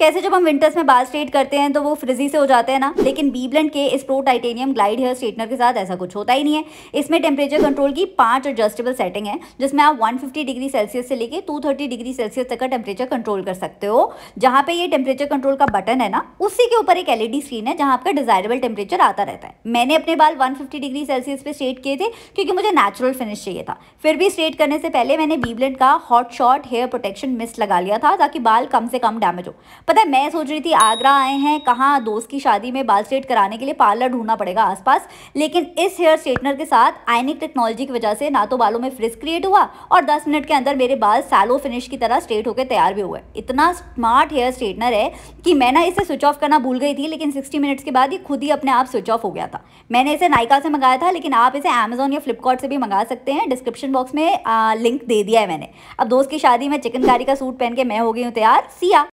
कैसे जब हम विंटर्स में बाल स्ट्रेट करते हैं तो वो फ्रिजी से हो जाते हैं ना लेकिन बी ब्लेंड के इस pro titanium glide hair straightener के साथ ऐसा कुछ होता ही नहीं है इसमें टेम्परेचर कंट्रोल की पांच एडजस्टेबल सेटिंग है जिसमें आप 150 डिग्री सेल्सियस से लेकर 230 डिग्री सेल्सियस तक का टेम्परेचर कंट्रोल कर सकते हो जहाँ पे ये टेम्परेचर कंट्रोल का बटन है ना उसी के ऊपर एक एलईडी स्क्रीन e है जहाँ आपका डिजायरेबल टेम्परेचर आता रहता है मैंने अपने बाल वन डिग्री सेल्सियस पे स्ट्रेट किए थे क्योंकि मुझे नेचुरल फिनिश चाहिए था फिर भी स्ट्रेट करने से पहले मैंने बी ब्लेंड का hot shot hair protection mist लगा लिया था ताकि बाल कम से कम डैमेज हो पता है मैं सोच रही थी आगरा आए हैं कहाँ दोस्त की शादी में बाल स्ट्रेट कराने के लिए पार्लर ढूंढना पड़ेगा आसपास लेकिन इस हेयर स्ट्रेटनर के साथ आयनिक टेक्नोलॉजी की वजह से ना तो बालों में फ्रिज क्रिएट हुआ और दस मिनट के अंदर मेरे बाल सैलो फिनिश की तरह स्ट्रेट होकर तैयार भी हुए इतना स्मार्ट हेयर स्ट्रेटनर है कि मैं ना इसे स्विच ऑफ करना भूल गई थी लेकिन सिक्सटी मिनट्स के बाद ही खुद ही अपने आप स्विच ऑफ हो गया था मैंने इसे नायका से मंगाया था लेकिन आप इसे अमेजोन या फ्लिपकार्ट से भी मंगा सकते हैं डिस्क्रिप्शन बॉक्स में लिंक दे दिया है मैंने अब दोस्त की शादी में चिकनकारी का सूट पहन के मैं हो गई हूँ तैयार सिया